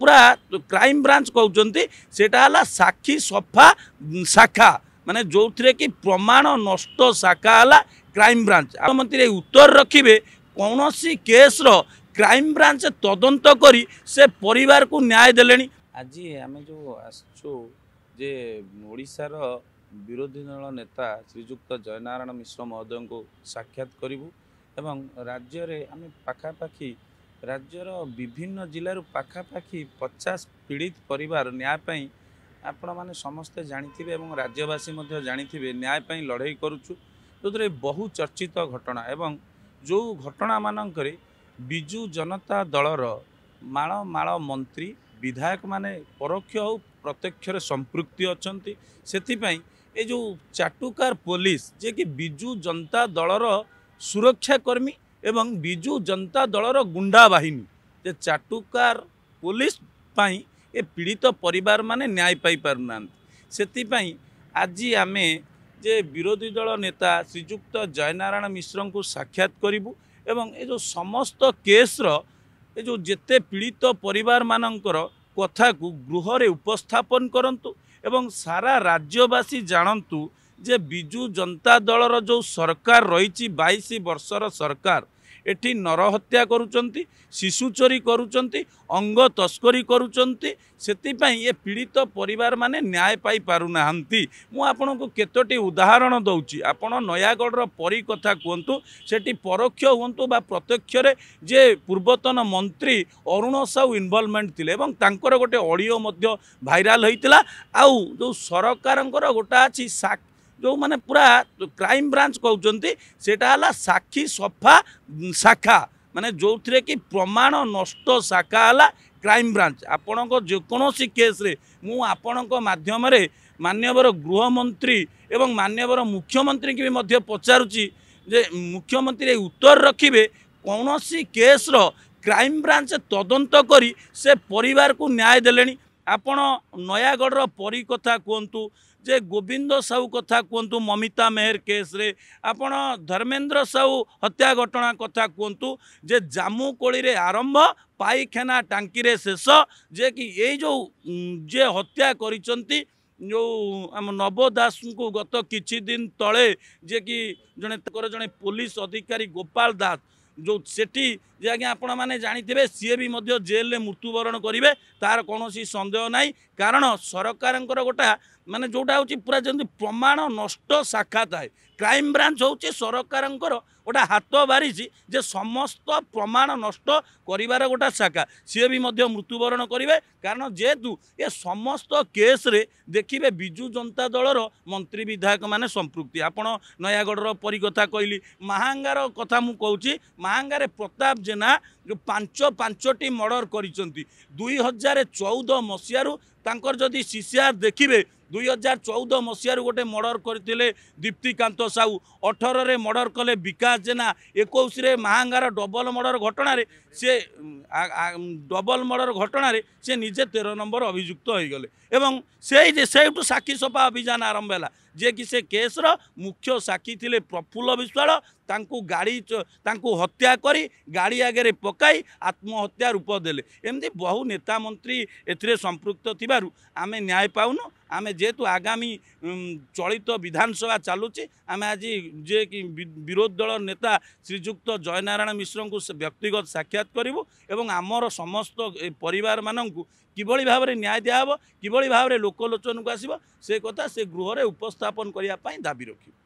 ପୁରା crime branch କହୁଛନ୍ତି ସେଇଟା ହେଲା ସାକ୍ଷୀ ସଫା ଶାଖା ମାନେ ଯେଉଁଥିରେ କି ପ୍ରମାଣ ନଷ୍ଟ ଶାଖା ହେଲା କ୍ରାଇମ୍ ବ୍ରାଞ୍ଚ ଆପଣମନ୍ତ୍ରୀ ଏଇ ଉତ୍ତର ରଖିବେ କୌଣସି କେସ୍ର କ୍ରାଇମ୍ ବ୍ରାଞ୍ଚ ତଦନ୍ତ କରି ସେ ପରିବାରକୁ ନ୍ୟାୟ ଦେଲେଣି ଆଜି ଆମେ ଯେଉଁ ଆସିଛୁ ଯେ ଓଡ଼ିଶାର ବିରୋଧୀ ଦଳ ନେତା ଶ୍ରୀଯୁକ୍ତ ଜୟନାରାୟଣ ମିଶ୍ର ମହୋଦୟଙ୍କୁ ସାକ୍ଷାତ କରିବୁ ଏବଂ ରାଜ୍ୟରେ ଆମେ ପାଖାପାଖି ରାଜ୍ୟର ବିଭିନ୍ନ ଜିଲ୍ଲାରୁ ପାଖାପାଖି ପଚାଶ ପୀଡ଼ିତ ପରିବାର ନ୍ୟାୟ ପାଇଁ ଆପଣମାନେ ସମସ୍ତେ ଜାଣିଥିବେ ଏବଂ ରାଜ୍ୟବାସୀ ମଧ୍ୟ ଜାଣିଥିବେ ନ୍ୟାୟ ପାଇଁ ଲଢ଼େଇ କରୁଛୁ ଯେଉଁଥିରେ ବହୁ ଚର୍ଚ୍ଚିତ ଘଟଣା ଏବଂ ଯେଉଁ ଘଟଣାମାନଙ୍କରେ ବିଜୁ ଜନତା ଦଳର ମାଳ ମାଳ ମନ୍ତ୍ରୀ ବିଧାୟକମାନେ ପରୋକ୍ଷ ହେଉ ପ୍ରତ୍ୟକ୍ଷରେ ସମ୍ପୃକ୍ତି ଅଛନ୍ତି ସେଥିପାଇଁ ଏ ଯେଉଁ ଚାଟୁକାର ପୋଲିସ ଯିଏକି ବିଜୁ ଜନତା ଦଳର ସୁରକ୍ଷାକର୍ମୀ ଏବଂ ବିଜୁ ଜନତା ଦଳର ଗୁଣ୍ଡା ବାହିନୀ ଯେ ଚାଟୁକାର ପୋଲିସ ପାଇଁ ଏ ପୀଡ଼ିତ ପରିବାରମାନେ ନ୍ୟାୟ ପାଇପାରୁନାହାନ୍ତି ସେଥିପାଇଁ ଆଜି ଆମେ ଯେ ବିରୋଧୀ ଦଳ ନେତା ଶ୍ରୀଯୁକ୍ତ ଜୟନାରାୟଣ ମିଶ୍ରଙ୍କୁ ସାକ୍ଷାତ କରିବୁ ଏବଂ ଏ ଯେଉଁ ସମସ୍ତ କେସ୍ର ଏ ଯେଉଁ ଯେତେ ପୀଡ଼ିତ ପରିବାରମାନଙ୍କର କଥାକୁ ଗୃହରେ ଉପସ୍ଥାପନ କରନ୍ତୁ ଏବଂ ସାରା ରାଜ୍ୟବାସୀ ଜାଣନ୍ତୁ ଯେ ବିଜୁ ଜନତା ଦଳର ଯେଉଁ ସରକାର ରହିଛି ବାଇଶ ବର୍ଷର ସରକାର ଏଠି ନରହତ୍ୟା କରୁଛନ୍ତି ଶିଶୁ ଚୋରି କରୁଛନ୍ତି ଅଙ୍ଗ ତସ୍କରୀ କରୁଛନ୍ତି ସେଥିପାଇଁ ଏ ପୀଡ଼ିତ ପରିବାରମାନେ ନ୍ୟାୟ ପାଇପାରୁନାହାନ୍ତି ମୁଁ ଆପଣଙ୍କୁ କେତୋଟି ଉଦାହରଣ ଦେଉଛି ଆପଣ ନୟାଗଡ଼ର ପରି କଥା କୁହନ୍ତୁ ସେଠି ପରୋକ୍ଷ ହୁଅନ୍ତୁ ବା ପ୍ରତ୍ୟକ୍ଷରେ ଯେ ପୂର୍ବତନ ମନ୍ତ୍ରୀ ଅରୁଣ ସାହୁ ଇନଭଲ୍ଭମେଣ୍ଟ ଥିଲେ ଏବଂ ତାଙ୍କର ଗୋଟେ ଅଡ଼ିଓ ମଧ୍ୟ ଭାଇରାଲ୍ ହୋଇଥିଲା ଆଉ ଯେଉଁ ସରକାରଙ୍କର ଗୋଟା ଅଛି ସାକ୍ଷୀ ଯେଉଁମାନେ ପୁରା କ୍ରାଇମ୍ ବ୍ରାଞ୍ଚ କହୁଛନ୍ତି ସେଇଟା ହେଲା ସାକ୍ଷୀ ସଫା ଶାଖା ମାନେ ଯେଉଁଥିରେ କି ପ୍ରମାଣ ନଷ୍ଟ ଶାଖା ହେଲା କ୍ରାଇମ୍ ବ୍ରାଞ୍ଚ ଆପଣଙ୍କ ଯେକୌଣସି କେସ୍ରେ ମୁଁ ଆପଣଙ୍କ ମାଧ୍ୟମରେ ମାନ୍ୟବର ଗୃହମନ୍ତ୍ରୀ ଏବଂ ମାନ୍ୟବର ମୁଖ୍ୟମନ୍ତ୍ରୀଙ୍କୁ ବି ମଧ୍ୟ ପଚାରୁଛି ଯେ ମୁଖ୍ୟମନ୍ତ୍ରୀ ଏଇ ଉତ୍ତର ରଖିବେ କୌଣସି କେସ୍ର କ୍ରାଇମ୍ ବ୍ରାଞ୍ଚ ତଦନ୍ତ କରି ସେ ପରିବାରକୁ ନ୍ୟାୟ ଦେଲେଣି ଆପଣ ନୟାଗଡ଼ର ପରୀ କଥା କୁହନ୍ତୁ ଯେ ଗୋବିନ୍ଦ ସାହୁ କଥା କୁହନ୍ତୁ ମମିତା ମେହେର କେସ୍ରେ ଆପଣ ଧର୍ମେନ୍ଦ୍ର ସାହୁ ହତ୍ୟା ଘଟଣା କଥା କୁହନ୍ତୁ ଯେ ଜାମୁକୋଳିରେ ଆରମ୍ଭ ପାଇଖାନା ଟାଙ୍କିରେ ଶେଷ ଯେ କି ଏଇ ଯେଉଁ ଯିଏ ହତ୍ୟା କରିଛନ୍ତି ଯେଉଁ ଆମ ନବ ଦାସଙ୍କୁ ଗତ କିଛି ଦିନ ତଳେ ଯିଏକି ଜଣେ ତାଙ୍କର ଜଣେ ପୋଲିସ ଅଧିକାରୀ ଗୋପାଳ ଦାସ ଯେଉଁ ସେଠି ଯେ ଆଜ୍ଞା ଆପଣମାନେ ଜାଣିଥିବେ ସିଏ ବି ମଧ୍ୟ ଜେଲ୍ରେ ମୃତ୍ୟୁବରଣ କରିବେ ତାର କୌଣସି ସନ୍ଦେହ ନାହିଁ କାରଣ ସରକାରଙ୍କର ଗୋଟା ମାନେ ଯେଉଁଟା ହେଉଛି ପୁରା ଯେମିତି ପ୍ରମାଣ ନଷ୍ଟ ଶାଖା ଥାଏ କ୍ରାଇମ୍ ବ୍ରାଞ୍ଚ ହେଉଛି ସରକାରଙ୍କର ଗୋଟେ ହାତ ବାରିଛି ଯେ ସମସ୍ତ ପ୍ରମାଣ ନଷ୍ଟ କରିବାର ଗୋଟେ ଶାଖା ସିଏ ବି ମଧ୍ୟ ମୃତ୍ୟୁବରଣ କରିବେ କାରଣ ଯେହେତୁ ଏ ସମସ୍ତ କେସ୍ରେ ଦେଖିବେ ବିଜୁ ଜନତା ଦଳର ମନ୍ତ୍ରୀ ବିଧାୟକମାନେ ସମ୍ପୃକ୍ତି ଆପଣ ନୟାଗଡ଼ର ପରିକଥା କହିଲି ମାହାଙ୍ଗାର କଥା ମୁଁ କହୁଛି ମାହାଙ୍ଗାରେ ପ୍ରତାପ ଜେନା ଯେଉଁ ପାଞ୍ଚ ପାଞ୍ଚଟି ମର୍ଡ଼ର କରିଛନ୍ତି ଦୁଇ ହଜାର ଚଉଦ ମସିହାରୁ ତାଙ୍କର ଯଦି ସି ସି ଆର୍ ଦେଖିବେ ଦୁଇ ହଜାର ଚଉଦ ମସିହାରୁ ଗୋଟେ ମର୍ଡ଼ର କରିଥିଲେ ଦୀପ୍ତିକାନ୍ତ ସାହୁ ଅଠରରେ ମର୍ଡ଼ର କଲେ ବିକାଶ ଜେନା ଏକୋଇଶରେ ମାହାଙ୍ଗାର ଡବଲ ମର୍ଡ଼ର ଘଟଣାରେ ସେ ଡବଲ ମର୍ଡ଼ର ଘଟଣାରେ ସେ ନିଜେ ତେର ନମ୍ବର ଅଭିଯୁକ୍ତ ହୋଇଗଲେ ଏବଂ ସେଇ ସେଇଠୁ ସାକ୍ଷୀ ସଫା ଅଭିଯାନ ଆରମ୍ଭ ହେଲା ଯିଏକି ସେ କେସ୍ର ମୁଖ୍ୟ ସାକ୍ଷୀ ଥିଲେ ପ୍ରଫୁଲ୍ଲ ବିଶ୍ୱାଳ ତାଙ୍କୁ ଗାଡ଼ି ତାଙ୍କୁ ହତ୍ୟା କରି ଗାଡ଼ି ଆଗରେ ପକାଇ ଆତ୍ମହତ୍ୟା ରୂପ ଦେଲେ ଏମିତି ବହୁ ନେତା ମନ୍ତ୍ରୀ ଏଥିରେ ସମ୍ପୃକ୍ତ ଥିବାରୁ ଆମେ ନ୍ୟାୟ ପାଉନୁ ଆମେ ଯେହେତୁ ଆଗାମୀ ଚଳିତ ବିଧାନସଭା ଚାଲୁଛି ଆମେ ଆଜି ଯିଏକି ବିରୋଧୀ ଦଳ ନେତା ଶ୍ରୀଯୁକ୍ତ ଜୟନାରାୟଣ ମିଶ୍ରଙ୍କୁ ବ୍ୟକ୍ତିଗତ ସାକ୍ଷାତ କରିବୁ ଏବଂ ଆମର ସମସ୍ତ ପରିବାରମାନଙ୍କୁ কিভাবে ভাবে ন্যায় দিয়া হব কিভাবে ভাবে লোকলোচনক আসব সে কথা সে গৃহরে উপস্থাপন করা দাবি রাখবে